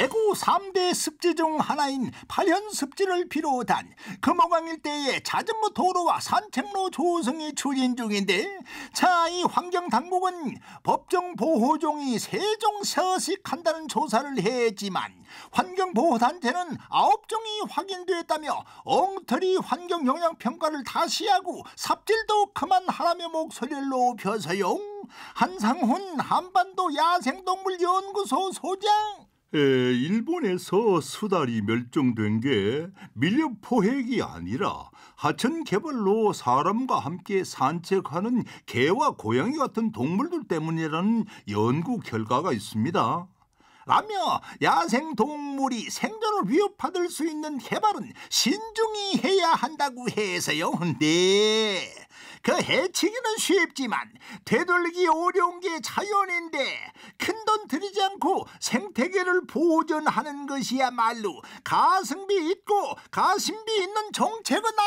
대구 3대 습지 중 하나인 팔현습지를 비롯한 금호강 일대의 자전거 도로와 산책로 조성이 추진 중인데 자이 환경당국은 법정 보호종이 세종 서식한다는 조사를 했지만 환경보호단체는 아홉 종이 확인됐다며 엉터리 환경영향평가를 다시 하고 삽질도 그만하라며 목소리를 높여서요 한상훈 한반도 야생동물연구소 소장 에, 일본에서 수달이 멸종된 게 밀렵 포획이 아니라 하천 개발로 사람과 함께 산책하는 개와 고양이 같은 동물들 때문이라는 연구 결과가 있습니다. 라며 야생 동물이 생존을 위협받을 수 있는 개발은 신중히 해야 한다고 해서요. 네. 그 해치기는 쉽지만 되돌리기 어려운 게 자연인데 큰 돈 들이지 않고 생태계를 보존하는 것이야말로 가성비 있고 가심비 있는 정책은